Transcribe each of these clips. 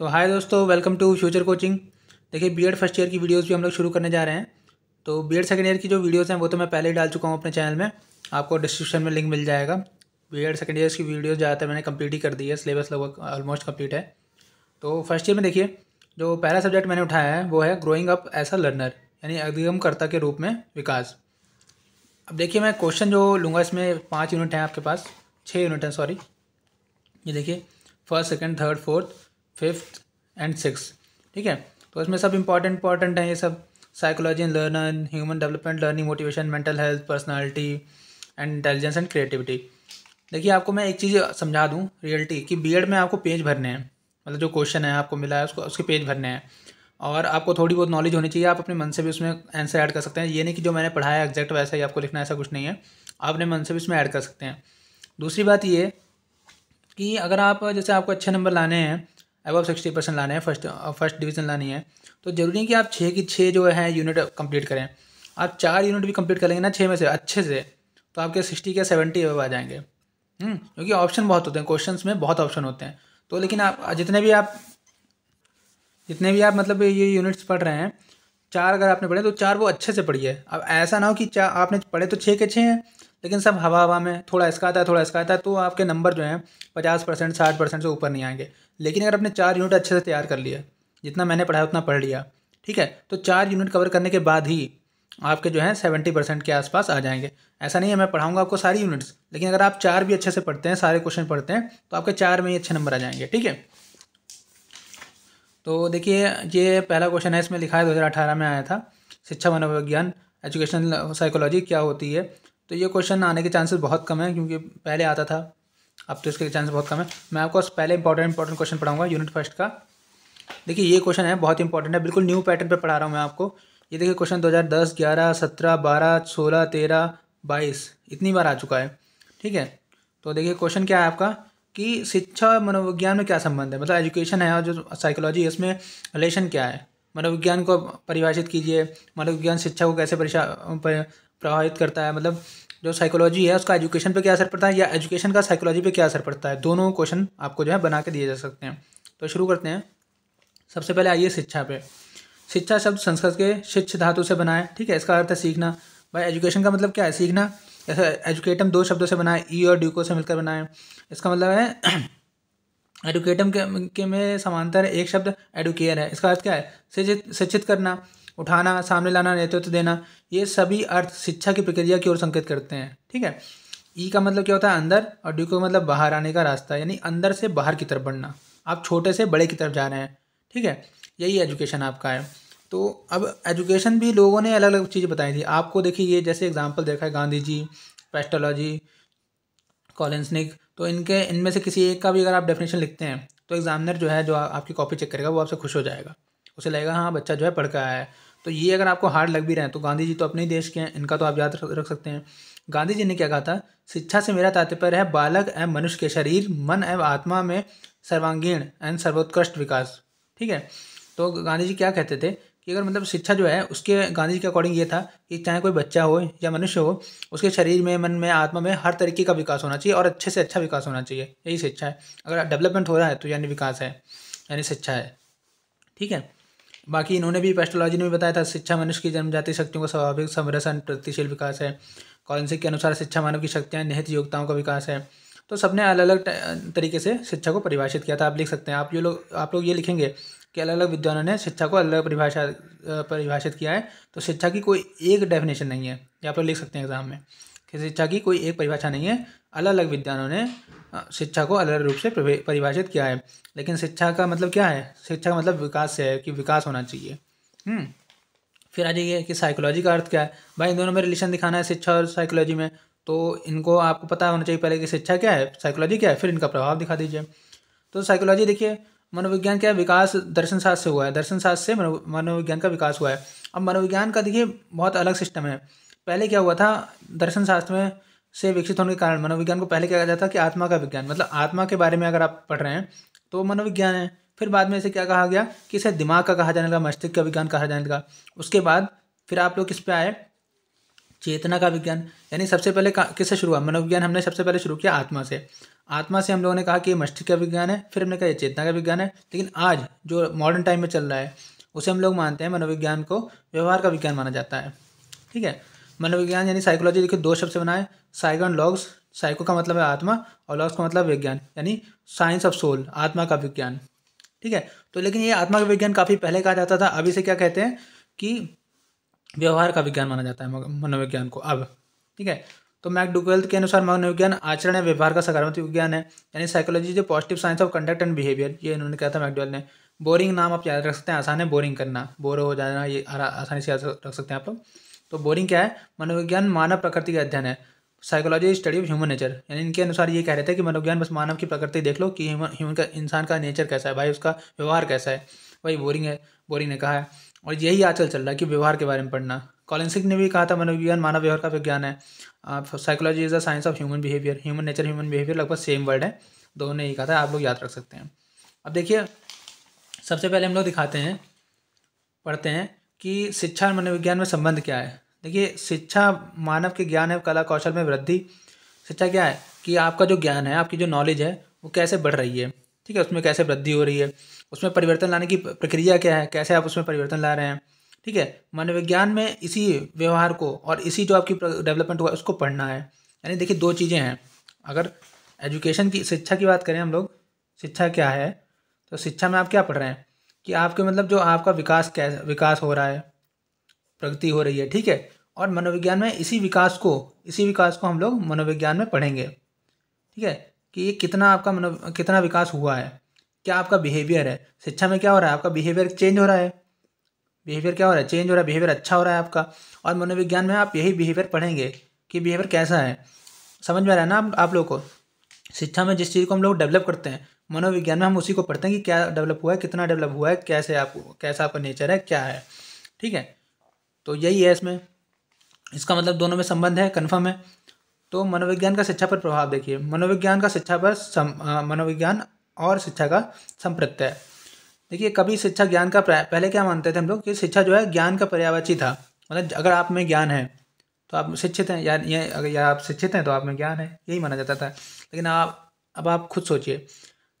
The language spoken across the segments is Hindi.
तो हाय दोस्तों वेलकम टू फ्यूचर कोचिंग देखिए बीएड फर्स्ट ईयर की वीडियोस भी हम लोग शुरू करने जा रहे हैं तो बीएड सेकेंड ईयर की जो वीडियोस हैं वो तो मैं पहले ही डाल चुका हूँ अपने चैनल में आपको डिस्क्रिप्शन में लिंक मिल जाएगा बी एड सेकेंड ईयर की वीडियोस ज़्यादातर मैंने कम्प्लीट ही कर दी है सिलेबस लगभग ऑलमोस्ट कम्प्लीट है तो फर्स्ट ईयर में देखिए जो पहला सब्जेक्ट मैंने उठाया है वो है growing up as a learner यानी अधिगमकर्ता के रूप में विकास अब देखिए मैं क्वेश्चन जो लूँगा इसमें पाँच यूनिट हैं आपके पास छः यूनिट हैं सॉरी ये देखिए first second third fourth fifth and six ठीक है तो इसमें सब इम्पॉर्टेंट इम्पॉर्टेंट हैं ये सब psychology and learning human development learning motivation mental health personality and intelligence and creativity देखिए आपको मैं एक चीज़ समझा दूँ रियलिटी कि बी में आपको पेज भरने हैं मतलब जो क्वेश्चन है आपको मिला है उसको उसके पेज भरने हैं और आपको थोड़ी बहुत नॉलेज होनी चाहिए आप अपने मन से भी उसमें आंसर ऐड कर सकते हैं ये नहीं कि जो मैंने पढ़ाया एग्जैक्ट वैसा ही आपको लिखना ऐसा कुछ नहीं है आप अपने मन से भी उसमें ऐड कर सकते हैं दूसरी बात ये कि अगर आप जैसे आपको अच्छे नंबर लाने हैं अबव सिक्सटी परसेंट लाने हैं फर्स्ट फर्स्ट डिवीज़न लानी है तो ज़रूरी है कि आप छः की छः जो है यूनिट कंप्लीट करें आप चार यूनिट भी कंप्लीट करेंगे ना छः में से अच्छे से तो आपके सिक्सटी या सेवेंटी अब आ जाएंगे हम्म, क्योंकि ऑप्शन बहुत होते हैं क्वेश्चन में बहुत ऑप्शन होते हैं तो लेकिन आप जितने भी आप जितने भी आप मतलब ये यूनिट्स पढ़ रहे हैं चार अगर आपने पढ़े तो चार वो अच्छे से पढ़िए अब ऐसा ना हो कि चार आपने पढ़े तो छः के छः हैं लेकिन सब हवा हवा में थोड़ा इसका आता है थोड़ा इसका आता है तो आपके नंबर जो हैं पचास परसेंट साठ परसेंट से ऊपर नहीं आएंगे लेकिन अगर आपने चार यूनिट अच्छे से तैयार कर लिया जितना मैंने पढ़ाया उतना पढ़ लिया ठीक है तो चार यूनिट कवर करने के बाद ही आपके जो है सेवेंटी परसेंट के आसपास आ जाएंगे ऐसा नहीं है मैं पढ़ाऊंगा आपको सारी यूनिट्स लेकिन अगर आप चार भी अच्छे से पढ़ते हैं सारे क्वेश्चन पढ़ते हैं तो आपके चार में ही अच्छे नंबर आ जाएंगे ठीक है तो देखिए ये पहला क्वेश्चन है इसमें लिखा है अठारह में आया था शिक्षा मनोविज्ञान एजुकेशन साइकोलॉजी क्या होती है तो ये क्वेश्चन आने के चांसेस बहुत कम है क्योंकि पहले आता था अब तो इसके चांस बहुत कम है मैं आपको पहले इंपॉर्टेंट इंपॉर्टेंट क्वेश्चन पढ़ाऊंगा यूनिट फर्स्ट का देखिए ये क्वेश्चन है बहुत इंपॉर्टेंट है बिल्कुल न्यू पैटर्न पर पढ़ा रहा हूँ मैं आपको ये देखिए क्वेश्चन दस ग्यारह सत्रह बारह सोलह तेरह बाईस इतनी बार आ चुका है ठीक है तो देखिए क्वेश्चन क्या है आपका कि शिक्षा मनोविज्ञान में क्या संबंध है मतलब एजुकेशन है और जो साइकोलॉजी है इसमें रिलेशन क्या है मनोविज्ञान को परिभाषित कीजिए मनोविज्ञान शिक्षा को कैसे प्रभावित करता है मतलब जो साइकोलॉजी है उसका एजुकेशन पे क्या असर पड़ता है या एजुकेशन का साइकोलॉजी पे क्या असर पड़ता है दोनों क्वेश्चन आपको जो है बना के दिए जा सकते हैं तो शुरू करते हैं सबसे पहले आइए शिक्षा पे शिक्षा शब्द संस्कृत के शिक्ष धातु से बना है ठीक है इसका अर्थ है सीखना भाई एजुकेशन का मतलब क्या है सीखना ऐसा एजुकेटम दो शब्दों से बना है ई और ड्यूको से मिलकर बना है इसका मतलब है एडुकेटम के, के में समांतर एक शब्द एडुकेयर है इसका अर्थ क्या है शिक्षित शिक्षित करना उठाना सामने लाना नेतृत्व तो देना ये सभी अर्थ शिक्षा की प्रक्रिया की ओर संकेत करते हैं ठीक है ई का मतलब क्या होता है अंदर और डी का मतलब बाहर आने का रास्ता यानी अंदर से बाहर की तरफ बढ़ना आप छोटे से बड़े की तरफ जा रहे हैं ठीक है यही एजुकेशन आपका है तो अब एजुकेशन भी लोगों ने अलग अलग चीज़ें बताई थी आपको देखिए ये जैसे एग्जाम्पल देखा है गांधी जी पेस्टोलॉजी कॉलेंसनिक तो इनके इनमें से किसी एक का भी अगर आप डेफिनेशन लिखते हैं तो एग्जामिनर जो है जो आपकी कॉपी चेक करेगा वो आपसे खुश हो जाएगा उसे लगेगा हाँ बच्चा जो है पढ़ का है तो ये अगर आपको हार्ड लग भी रहे हैं तो गांधी जी तो अपने ही देश के हैं इनका तो आप याद रख सकते हैं गांधी जी ने क्या कहा था शिक्षा से मेरा तात्पर्य है बालक एवं मनुष्य के शरीर मन एवं आत्मा में सर्वांगीण एंड सर्वोत्कृष्ट विकास ठीक है तो गांधी जी क्या कहते थे कि अगर मतलब शिक्षा जो है उसके गांधी जी के अकॉर्डिंग ये था कि चाहे कोई बच्चा हो या मनुष्य हो उसके शरीर में मन में आत्मा में हर तरीके का विकास होना चाहिए और अच्छे से अच्छा विकास होना चाहिए यही शिक्षा है अगर डेवलपमेंट हो रहा है तो यानी विकास है यानी शिक्षा है ठीक है बाकी इन्होंने भी पेस्ट्रोलॉजी ने भी बताया था शिक्षा मनुष्य की जन्मजाति शक्तियों का स्वाभाविक समरसन प्रतिशील विकास है कॉन्सिक के अनुसार शिक्षा मानव की शक्तियाँ निहित योग्यताओं का विकास है तो सबने अलग अलग तरीके से शिक्षा को परिभाषित किया था आप लिख सकते हैं आप ये लोग आप लोग ये लिखेंगे कि अलग अलग विद्वानों ने शिक्षा को अलग परिभाषा परिभाषित किया है तो शिक्षा की कोई एक डेफिनेशन नहीं है ये आप लोग लिख सकते हैं एग्जाम में कि शिक्षा की कोई एक परिभाषा नहीं है अलग अलग विद्वानों ने शिक्षा को अलग रूप से परिभाषित किया है लेकिन शिक्षा का मतलब क्या है शिक्षा का मतलब विकास से है कि विकास होना चाहिए हम्म। फिर आ जाइए कि साइकोलॉजी का अर्थ क्या है भाई इन दोनों में रिलेशन दिखाना है शिक्षा और साइकोलॉजी में तो इनको आपको पता होना चाहिए पहले कि शिक्षा क्या है साइकोलॉजी क्या है फिर इनका प्रभाव दिखा दीजिए तो साइकोलॉजी देखिए मनोविज्ञान क्या है विकास दर्शन शास्त्र से हुआ है दर्शन शास्त्र से मनोविज्ञान का विकास हुआ है अब मनोविज्ञान का देखिए बहुत अलग सिस्टम है पहले क्या हुआ था दर्शन शास्त्र में से विकसित होने के कारण मनोविज्ञान को पहले क्या कहा जाता था कि आत्मा का विज्ञान मतलब आत्मा के बारे में अगर आप पढ़ रहे हैं तो मनोविज्ञान है फिर बाद में इसे क्या कहा गया कि इसे दिमाग का कहा जाने लगा मस्तिष्क का विज्ञान कहा जाने लगा उसके बाद फिर आप लोग किस पे आए चेतना का विज्ञान यानी सबसे पहले किससे शुरू हुआ मनोविज्ञान हमने सबसे पहले शुरू किया आत्मा से आत्मा से हम लोगों ने कहा कि ये मस्तिष्क का विज्ञान है फिर हमने कहा ये चेतना का विज्ञान है लेकिन आज जो मॉडर्न टाइम में चल रहा है उसे हम लोग मानते हैं मनोविज्ञान को व्यवहार का विज्ञान माना जाता है ठीक है मनोविज्ञान यानी साइकोलॉजी देखिए दो शब्द से बनाए साइगन लॉग्स साइको का मतलब है आत्मा और लॉग्स का मतलब विज्ञान यानी साइंस ऑफ सोल आत्मा का विज्ञान ठीक है तो लेकिन ये आत्मा का विज्ञान काफ़ी पहले कहा जाता था अब इसे क्या कहते हैं कि व्यवहार का विज्ञान माना जाता है मनोविज्ञान को अब ठीक है तो डुगल्थ के अनुसार मनोविज्ञान आचरण या व्यवहार का सकारात्मक विज्ञान है यानी साइकोलॉजी जो positive science of conduct and behaviour ये इन्होंने कहा था मैकडुअल ने बोरिंग नाम आप याद रख सकते हैं आसान है बोरिंग करना बोर हो जाना ये आसानी से याद रख सकते हैं आप लोग तो बोरिंग क्या है मनोविज्ञान मानव प्रकृति का अध्ययन है psychology study of human nature यानी इनके अनुसार ये कह रहे थे कि मनोविज्ञान बस मानव की प्रकृति देख लो कि ह्यूमन का इंसान का नेचर कैसा है भाई उसका व्यवहार कैसा है भाई बोरिंग है बोरिंग ने कहा है और यही आजकल चल रहा है कि व्यवहार के बारे में पढ़ना कॉलेंसिक ने भी कहा था मनोविज्ञान मानव व्यवहार का विज्ञान है psychology is the science of human behaviour human nature human behaviour लगभग सेम वर्ड है दोनों ने ही कहा था आप लोग याद रख सकते हैं अब देखिए सबसे पहले हम लोग दिखाते हैं पढ़ते हैं कि शिक्षा और मनोविज्ञान में संबंध क्या है देखिए शिक्षा मानव के ज्ञान एवं कला कौशल में वृद्धि शिक्षा क्या है कि आपका जो ज्ञान है आपकी जो नॉलेज है वो कैसे बढ़ रही है ठीक है उसमें कैसे वृद्धि हो रही है उसमें परिवर्तन लाने की प्रक्रिया क्या है कैसे आप उसमें परिवर्तन ला रहे हैं ठीक है मनोविज्ञान में इसी व्यवहार को और इसी जो आपकी डेवलपमेंट हुआ उसको पढ़ना है यानी देखिए दो चीज़ें हैं अगर एजुकेशन की शिक्षा की बात करें हम लोग शिक्षा क्या है तो शिक्षा में आप क्या पढ़ रहे हैं कि आपके मतलब जो आपका विकास कैसे विकास हो रहा है प्रगति हो रही है ठीक है और मनोविज्ञान में इसी विकास को इसी विकास को हम लोग मनोविज्ञान में पढ़ेंगे ठीक है कि ये कितना आपका मनो कितना विकास हुआ है क्या आपका बिहेवियर है शिक्षा में क्या हो रहा है आपका बिहेवियर चेंज हो रहा है बिहेवियर क्या हो रहा है चेंज हो रहा है बिहेवियर अच्छा हो रहा है आपका और मनोविज्ञान में आप यही बिहेवियर पढ़ेंगे कि बिहेवियर कैसा है समझ में आ रहा है ना आप, आप लोग को शिक्षा में जिस चीज़ को हम लोग डेवलप करते हैं मनोविज्ञान में हम उसी को पढ़ते हैं कि क्या डेवलप हुआ है कितना डेवलप हुआ है कैसे आप कैसा आपका नेचर है क्या है ठीक है तो यही है इसमें इसका मतलब दोनों में संबंध है कन्फर्म है तो मनोविज्ञान का शिक्षा पर प्रभाव देखिए मनोविज्ञान का शिक्षा पर सम मनोविज्ञान और शिक्षा का है देखिए कभी शिक्षा ज्ञान का पहले क्या मानते थे हम लोग कि शिक्षा जो है ज्ञान का पर्यावरची था मतलब अगर आप में ज्ञान है तो आप शिक्षित हैं या ये अगर या आप शिक्षित हैं तो आप में ज्ञान है यही माना जाता था लेकिन आप अब आप खुद सोचिए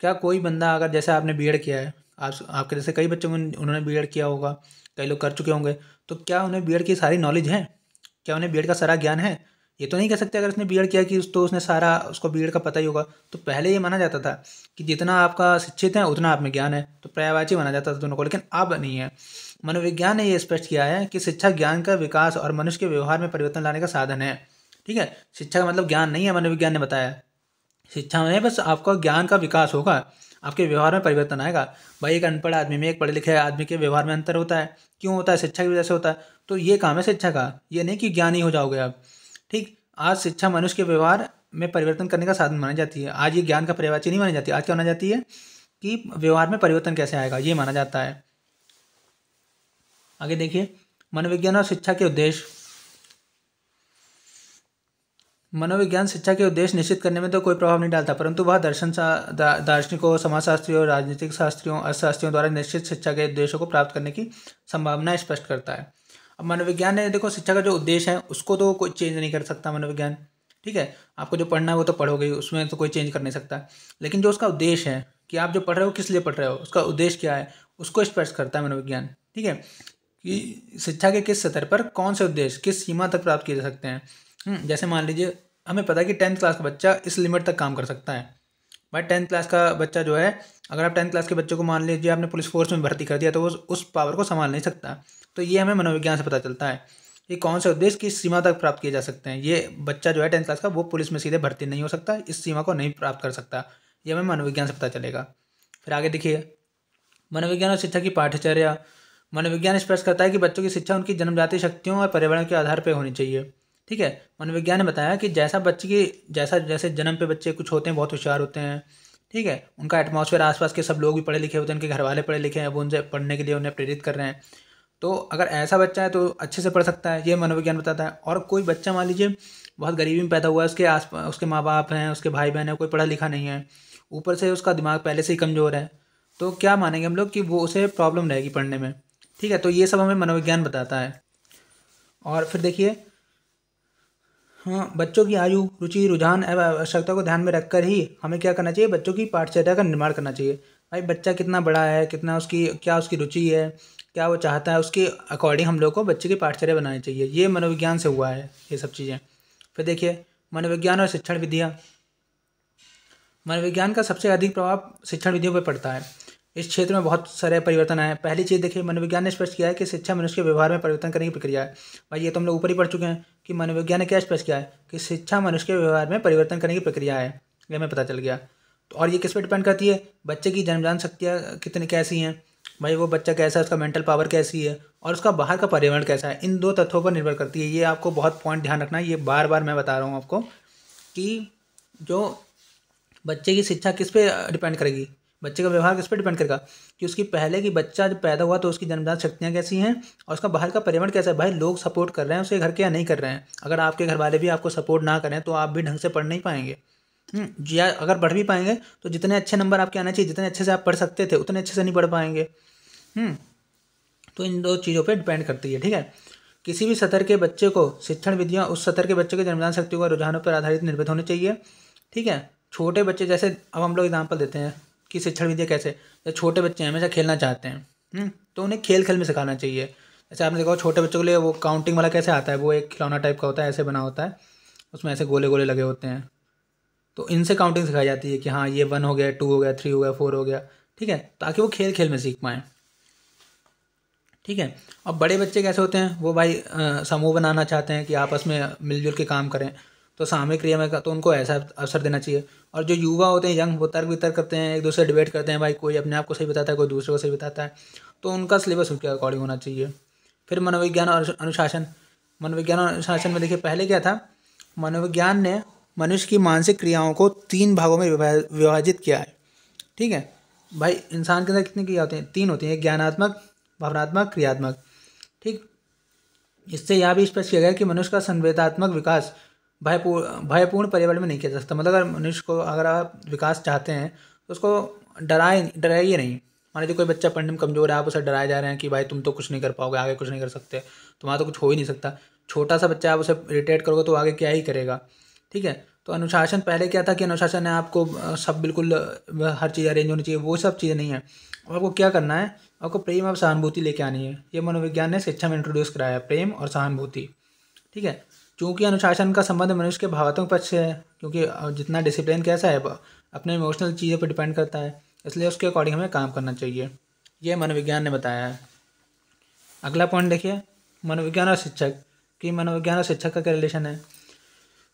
क्या कोई बंदा अगर जैसे आपने बी किया है आप आपके जैसे कई बच्चों उन्होंने बी किया होगा कई लोग कर चुके होंगे तो क्या उन्हें बी की सारी नॉलेज है क्या उन्हें बी का सारा ज्ञान है ये तो नहीं कह सकते अगर उसने बी किया कि उस तो उसने सारा उसको बी का पता ही होगा तो पहले ये माना जाता था कि जितना आपका शिक्षित है उतना आप में ज्ञान है तो पर्यावाची माना जाता था दोनों को लेकिन अब नहीं है मनोविज्ञान ने यह स्पष्ट किया है कि शिक्षा ज्ञान का विकास और मनुष्य के व्यवहार में परिवर्तन लाने का साधन है ठीक है शिक्षा का मतलब ज्ञान नहीं है मनोविज्ञान ने बताया शिक्षा में बस आपका ज्ञान का विकास होगा आपके व्यवहार में परिवर्तन आएगा भाई एक अनपढ़ आदमी में एक पढ़े लिखे आदमी के व्यवहार में अंतर होता है क्यों होता है शिक्षा की वजह से होता है तो ये काम है शिक्षा का ये नहीं कि ज्ञानी हो जाओगे आप ठीक आज शिक्षा मनुष्य के व्यवहार में परिवर्तन करने का साधन मानी जाती है आज ये ज्ञान का परिवाची नहीं मानी जाती आज क्या माना जाती है कि व्यवहार में परिवर्तन कैसे आएगा ये माना जाता है आगे देखिए मनोविज्ञान और शिक्षा के उद्देश्य मनोविज्ञान शिक्षा के उद्देश्य निश्चित करने में तो कोई प्रभाव नहीं डालता परंतु वह दर्शन दा, दार्शनिकों समाजशास्त्रियों राजनीतिक शास्त्रियों अर्थशास्त्रियों द्वारा निश्चित शिक्षा के उद्देश्यों को प्राप्त करने की संभावना स्पष्ट करता है अब मनोविज्ञान ने देखो शिक्षा का जो उद्देश्य है उसको तो कोई चेंज नहीं कर सकता मनोविज्ञान ठीक है आपको जो पढ़ना है वो तो पढ़ोगे उसमें तो कोई चेंज कर नहीं सकता लेकिन जो उसका उद्देश्य है कि आप जो पढ़ रहे हो किस लिए पढ़ रहे हो उसका उद्देश्य क्या है उसको स्पष्ट करता है मनोविज्ञान ठीक है कि शिक्षा के किस स्तर पर कौन से उद्देश्य किस सीमा तक प्राप्त किए जा सकते हैं हम्म, जैसे मान लीजिए हमें पता है कि टेंथ क्लास का बच्चा इस लिमिट तक काम कर सकता है भाई टेंथ क्लास का बच्चा जो है अगर आप टेंथ क्लास के बच्चों को मान लीजिए आपने पुलिस फोर्स में भर्ती कर दिया तो वो उस पावर को संभाल नहीं सकता तो ये हमें मनोविज्ञान से पता चलता है ये कौन से उद्देश्य किस सीमा तक प्राप्त किए जा सकते हैं ये बच्चा जो है टेंथ क्लास का वो पुलिस में सीधे भर्ती नहीं हो सकता इस सीमा को नहीं प्राप्त कर सकता ये हमें मनोविज्ञान से पता चलेगा फिर आगे देखिए मनोविज्ञान और शिक्षा की पाठ्यचर्या मनोविज्ञान स्पष्ट करता है कि बच्चों की शिक्षा उनकी जन्मजाति शक्तियों और पर्यावरण के आधार पर होनी चाहिए ठीक है मनोविज्ञान ने बताया कि जैसा बच्चे की जैसा जैसे जन्म पे बच्चे कुछ होते हैं बहुत होशियार होते हैं ठीक है उनका एटमोसफेयर आसपास के सब लोग भी पढ़े लिखे होते हैं उनके घर वाले पढ़े लिखे हैं वो उनसे पढ़ने के लिए उन्हें प्रेरित कर रहे हैं तो अगर ऐसा बच्चा है तो अच्छे से पढ़ सकता है ये मनोविज्ञान बताता है और कोई बच्चा मान लीजिए बहुत गरीबी में पैदा हुआ है उसके आस उसके माँ बाप हैं उसके भाई बहन हैं कोई पढ़ा लिखा नहीं है ऊपर से उसका दिमाग पहले से ही कमज़ोर है तो क्या मानेंगे हम लोग कि वो उसे प्रॉब्लम रहेगी पढ़ने में ठीक है तो ये सब हमें मनोविज्ञान बताता है और फिर देखिए हाँ बच्चों की आयु रुचि रुझान एवं आवश्यकता को ध्यान में रखकर ही हमें क्या करना चाहिए बच्चों की पाठचर्या का निर्माण करना चाहिए भाई बच्चा कितना बड़ा है कितना उसकी क्या उसकी रुचि है क्या वो चाहता है उसके अकॉर्डिंग हम लोग को बच्चे की पाठचर्या बनानी चाहिए ये मनोविज्ञान से हुआ है ये सब चीज़ें फिर देखिए मनोविज्ञान और शिक्षण विधियाँ मनोविज्ञान का सबसे अधिक प्रभाव शिक्षण विधियों पर पड़ता है इस क्षेत्र में बहुत सारे परिवर्तन आए पहली चीज़ देखिए मनोविज्ञान ने स्पष्ट किया है कि शिक्षा मनुष्य के व्यवहार में परिवर्तन करने की प्रक्रिया है भाई ये तो हम लोग ऊपर ही पढ़ चुके हैं कि मनोविज्ञान ने क्या स्पष्ट किया है कि शिक्षा मनुष्य के व्यवहार में परिवर्तन करने की प्रक्रिया है यह हमें पता चल गया तो और ये किस पर डिपेंड करती है बच्चे की जन्मजान शक्तियाँ कितनी कैसी हैं भाई वो बच्चा कैसा है उसका मेंटल पावर कैसी है और उसका बाहर का पर्यावरण कैसा है इन दो तत्वों पर निर्भर करती है ये आपको बहुत पॉइंट ध्यान रखना है ये बार बार मैं बता रहा हूँ आपको कि जो बच्चे की शिक्षा किस पे डिपेंड करेगी बच्चे का व्यवहार किस पर डिपेंड करेगा कि उसकी पहले की बच्चा जब पैदा हुआ तो उसकी जन्मदान शक्तियाँ कैसी हैं और उसका बाहर का पर्यावरण कैसा है भाई लोग सपोर्ट कर रहे हैं उसके घर के या नहीं कर रहे हैं अगर आपके घर वाले भी आपको सपोर्ट ना करें तो आप भी ढंग से पढ़ नहीं पाएंगे या हम्म, हाँ, अगर पढ़ भी पाएंगे तो जितने अच्छे नंबर आपके आने चाहिए जितने अच्छे से आप पढ़ सकते थे उतने अच्छे से नहीं पढ़ पाएंगे हम्म, तो इन दो चीज़ों पर डिपेंड करती है ठीक है किसी भी सतर के बच्चे को शिक्षण विधियाँ उस सतर के बच्चे के जन्मदान शक्तियों और रुझानों पर आधारित निर्भर होने चाहिए ठीक है छोटे बच्चे जैसे अब हम लोग एग्जाम्पल देते हैं कि शिक्षण विद्या कैसे जैसे छोटे बच्चे हमेशा खेलना चाहते हैं हम्म, तो उन्हें खेल खेल में सिखाना चाहिए जैसे आपने देखा छोटे बच्चों के लिए वो काउंटिंग वाला कैसे आता है वो एक खिलौना टाइप का होता है ऐसे बना होता है उसमें ऐसे गोले गोले लगे होते हैं तो इनसे काउंटिंग सिखाई जाती है कि हाँ ये वन हो गया टू हो गया थ्री हो गया फोर हो गया ठीक है ताकि वो खेल खेल में सीख पाएँ ठीक है और बड़े बच्चे कैसे होते हैं वो भाई समूह बनाना चाहते हैं कि आपस में मिलजुल के काम करें तो सामूहिक क्रिया में तो उनको ऐसा अवसर देना चाहिए और जो युवा होते हैं यंग वो तर्क वितर्क करते हैं एक दूसरे डिबेट करते हैं भाई कोई अपने आप को सही बताता है कोई दूसरे को सही बताता है तो उनका सिलेबस उनके अकॉर्डिंग होना चाहिए फिर मनोविज्ञान और अनुशासन मनोविज्ञान और अनुशासन में देखिए पहले क्या था मनोविज्ञान ने मनुष्य की मानसिक क्रियाओं को तीन भागों में विभाजित किया है ठीक है भाई इंसान के अंदर कितनी क्रिया होती हैं तीन होती हैं ज्ञानात्मक भावनात्मक क्रियात्मक ठीक इससे यह भी स्पष्ट किया गया कि मनुष्य का संवेदात्मक विकास भयपूर्ण भयपूर्ण पर्यावरण में नहीं किया जा सकता मतलब अगर मनुष्य को अगर आप विकास चाहते हैं तो उसको डराए डराइए नहीं मान लीजिए कोई बच्चा पढ़ने में कमज़ोर है आप उसे डराए जा रहे हैं कि भाई तुम तो कुछ नहीं कर पाओगे आगे कुछ नहीं कर सकते तुम्हारा तो कुछ हो ही नहीं सकता छोटा सा बच्चा आप उसे इरीटेट करोगे तो आगे क्या ही करेगा ठीक है तो अनुशासन पहले क्या था कि अनुशासन है आपको सब बिल्कुल हर चीज़ अरेंज होनी चाहिए वो सब चीज़ें नहीं है आपको क्या करना है आपको प्रेम और सहानुभूति लेके आनी है ये मनोविज्ञान ने शिक्षा में इंट्रोड्यूस कराया है प्रेम और सहानुभूति ठीक है चूँकि अनुशासन का संबंध मनुष्य के भावात्मक पक्ष से है क्योंकि जितना डिसिप्लिन कैसा है अपने इमोशनल चीज़ों पर डिपेंड करता है इसलिए उसके अकॉर्डिंग हमें काम करना चाहिए यह मनोविज्ञान ने बताया है अगला पॉइंट देखिए मनोविज्ञान और शिक्षक कि मनोविज्ञान और शिक्षक का क्या रिलेशन है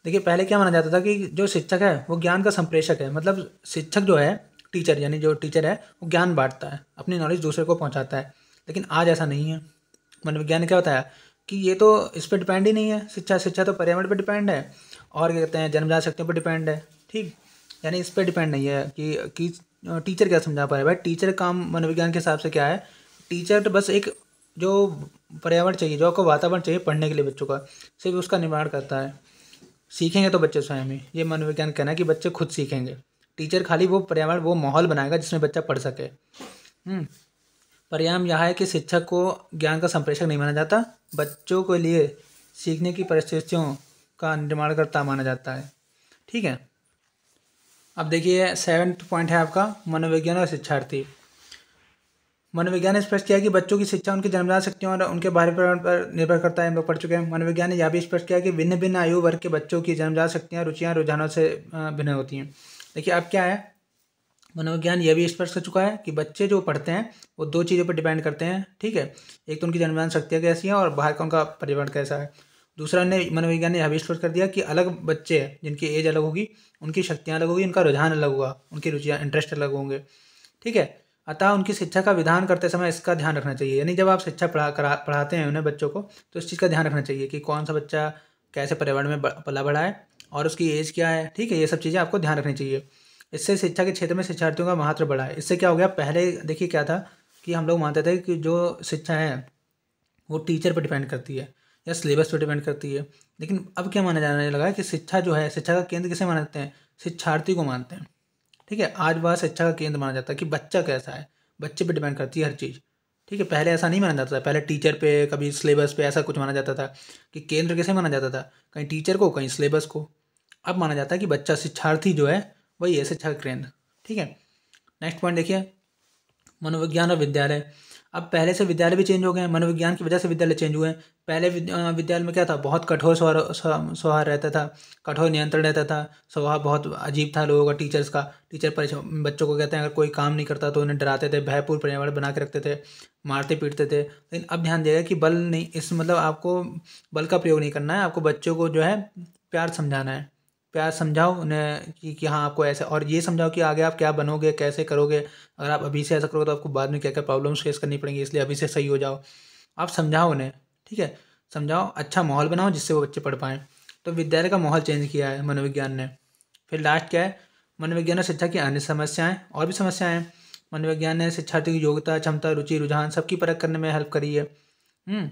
देखिए पहले क्या माना जाता था कि जो शिक्षक है वो ज्ञान का संप्रेषक है मतलब शिक्षक जो है टीचर यानी जो टीचर है वो ज्ञान बांटता है अपनी नॉलेज दूसरे को पहुँचाता है लेकिन आज ऐसा नहीं है मनोविज्ञान ने क्या बताया कि ये तो इस पर डिपेंड ही नहीं है शिक्षा शिक्षा तो पर्यावरण पर डिपेंड है और क्या कहते हैं जन्मजात शक्तियों पर डिपेंड है ठीक यानी इस पर डिपेंड नहीं है कि कि टीचर क्या समझा पा रहे भाई टीचर काम मनोविज्ञान के हिसाब से क्या है टीचर तो बस एक जो पर्यावरण चाहिए जो आपको वातावरण चाहिए पढ़ने के लिए बच्चों का सिर्फ उसका निर्माण करता है सीखेंगे तो बच्चे स्वयं ही ये मनोविज्ञान कहना है कि बच्चे खुद सीखेंगे टीचर खाली वो पर्यावरण वो माहौल बनाएगा जिसमें बच्चा पढ़ सके हम्म। परिणाम यह है कि शिक्षक को ज्ञान का संप्रेषक नहीं माना जाता बच्चों के लिए सीखने की परिस्थितियों का निर्माण करता माना जाता है ठीक है अब देखिए सेवेंथ पॉइंट है आपका मनोविज्ञान और शिक्षार्थी मनोविज्ञान ने स्पष्ट किया कि बच्चों की शिक्षा उनकी जन्मजात शक्तियों और उनके बाहर पर निर्भर करता है हम लोग पढ़ चुके हैं मनोविज्ञान ने यह भी स्पष्ट किया कि भिन्न भिन्न आयु वर्ग के बच्चों की जन्मजात शक्तियाँ रुचियाँ रुझानों से भिन्न होती हैं देखिए अब क्या है मनोविज्ञान यह भी स्पष्ट कर चुका है कि बच्चे जो पढ़ते हैं वो दो चीज़ों पर डिपेंड करते हैं ठीक है एक तो उनकी जन्मदान शक्तियाँ कैसी हैं और बाहर का उनका पर्यावरण कैसा है दूसरा ने मनोविज्ञान ने यह भी स्पष्ट कर दिया कि अलग बच्चे जिनकी एज अलग होगी उनकी शक्तियाँ अलग होगी उनका रुझान अलग होगा उनकी रुचियाँ इंटरेस्ट अलग होंगे ठीक है अतः उनकी शिक्षा का विधान करते समय इसका ध्यान रखना चाहिए यानी जब आप शिक्षा पढ़ा पढ़ाते हैं उन्हें बच्चों को तो इस चीज़ का ध्यान रखना चाहिए कि कौन सा बच्चा कैसे पर्यावरण में पला बढ़ाए और उसकी एज क्या है ठीक है ये सब चीज़ें आपको ध्यान रखनी चाहिए इससे शिक्षा के क्षेत्र में शिक्षार्थियों का महत्व बढ़ा है इससे क्या हो गया पहले देखिए क्या था कि हम लोग मानते थे कि जो शिक्षा है वो टीचर पर डिपेंड करती है या सिलेबस पर डिपेंड करती है लेकिन अब क्या माना जाने लगा है कि शिक्षा जो है शिक्षा का केंद्र किसे मानते हैं शिक्षार्थी को मानते हैं ठीक है आज वह शिक्षा का केंद्र माना जाता है कि बच्चा कैसा है बच्चे पर डिपेंड करती है हर चीज़ ठीक है पहले ऐसा नहीं माना जाता था पहले टीचर पे कभी सिलेबस पे ऐसा कुछ माना जाता था कि केंद्र कैसे माना जाता था कहीं टीचर को कहीं सिलेबस को अब माना जाता है कि बच्चा शिक्षार्थी जो है वही है शिक्षा केंद्र ठीक है नेक्स्ट पॉइंट देखिए मनोविज्ञान और विद्यालय अब पहले से विद्यालय भी चेंज हो गए हैं मनोविज्ञान की वजह से विद्यालय चेंज हुए हैं पहले विद्यालय में क्या था बहुत कठोर स्वर स्वभाव रहता था कठोर नियंत्रण रहता था स्वभाव बहुत अजीब था लोगों का टीचर्स का टीचर परेशान बच्चों को कहते हैं अगर कोई काम नहीं करता तो उन्हें डराते थे भयपूर पर्यावरण बना के रखते थे मारते पीटते थे लेकिन अब ध्यान दिया कि बल नहीं इस मतलब आपको बल का प्रयोग नहीं करना है आपको बच्चों को जो है प्यार समझाना है क्या समझाओ उन्हें कि कि हाँ आपको ऐसे और ये समझाओ कि आगे आप क्या बनोगे कैसे करोगे अगर आप अभी से ऐसा करोगे तो आपको बाद में क्या क्या प्रॉब्लम्स फेस करनी पड़ेंगी इसलिए अभी से सही हो जाओ आप समझाओ उन्हें ठीक है समझाओ अच्छा माहौल बनाओ जिससे वो बच्चे पढ़ पाएँ तो विद्यालय का माहौल चेंज किया है मनोविज्ञान ने फिर लास्ट क्या है मनोविज्ञान और शिक्षा की अन्य समस्याएँ और भी समस्याएँ हैं मनोविज्ञान ने शिक्षार्थी की योग्यता क्षमता रुचि रुझान सबकी परख करने में हेल्प करी है हम्म,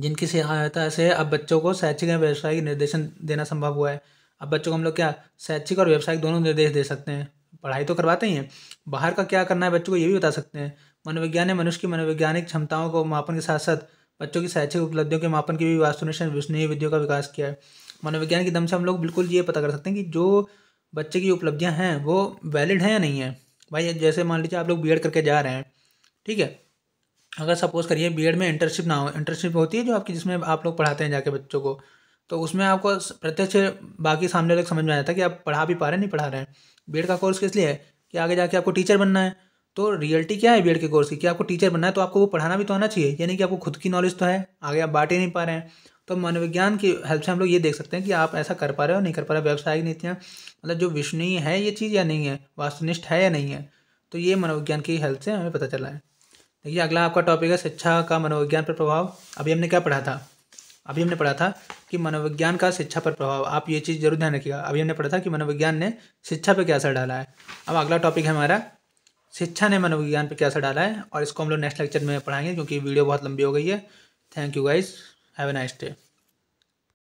जिनकी सहायता से अब बच्चों को शैक्षिक एवं निर्देशन देना संभव हुआ है अब बच्चों को हम लोग क्या शैक्षिक और व्यावसायिक दोनों निर्देश दे सकते हैं पढ़ाई तो करवाते ही हैं बाहर का क्या करना है बच्चों को ये भी बता सकते हैं मनोविज्ञान है मनुष्य की मनोवैज्ञानिक क्षमताओं को मापन के साथ साथ बच्चों की शैक्षिक उपलब्धियों के मापन की भी वास्तुनिष्ठ विश्वनीय विधियों का विकास किया है मनोविज्ञान के दम से हम लोग बिल्कुल ये पता कर सकते हैं कि जो बच्चे की उपलब्धियाँ हैं वो वैलिड हैं या नहीं है भाई जैसे मान लीजिए आप लोग बी करके जा रहे हैं ठीक है अगर सपोज करिए बी में इंटर्नशिप ना हो इंटर्नशिप होती है जो आपकी जिसमें आप लोग पढ़ाते हैं जाके बच्चों को तो उसमें आपको प्रत्यक्ष बाकी सामने वाले समझ में आ जाता है कि आप पढ़ा भी पा रहे हैं नहीं पढ़ा रहे हैं बीएड का कोर्स किस लिए है कि आगे जाके आपको टीचर बनना है तो रियलिटी क्या है बीएड के कोर्स की कि आपको टीचर बनना है तो आपको वो पढ़ाना भी तो आना चाहिए यानी कि आपको खुद की नॉलेज तो है आगे आप बांट ही नहीं पा रहे हैं तो मनोविज्ञान की हेल्प से हम लोग ये देख सकते हैं कि आप ऐसा कर पा रहे हो नहीं कर पा रहे व्यावसायिक नीतियाँ मतलब जो विश्वनीय है ये चीज़ या नहीं है वास्तुनिष्ठ है या नहीं है तो ये मनोविज्ञान की हेल्प से हमें पता चला है देखिए अगला आपका टॉपिक है शिक्षा का मनोविज्ञान पर प्रभाव अभी हमने क्या पढ़ा था अभी हमने पढ़ा था कि मनोविज्ञान का शिक्षा पर प्रभाव आप ये चीज़ जरूर ध्यान रखिएगा अभी हमने पढ़ा था कि मनोविज्ञान ने शिक्षा पर क्या असर डाला है अब अगला टॉपिक है हमारा शिक्षा ने मनोविज्ञान पर क्या असर डाला है और इसको हम लोग नेक्स्ट लेक्चर में पढ़ाएंगे क्योंकि वीडियो बहुत लंबी हो गई है thank you guys have a nice day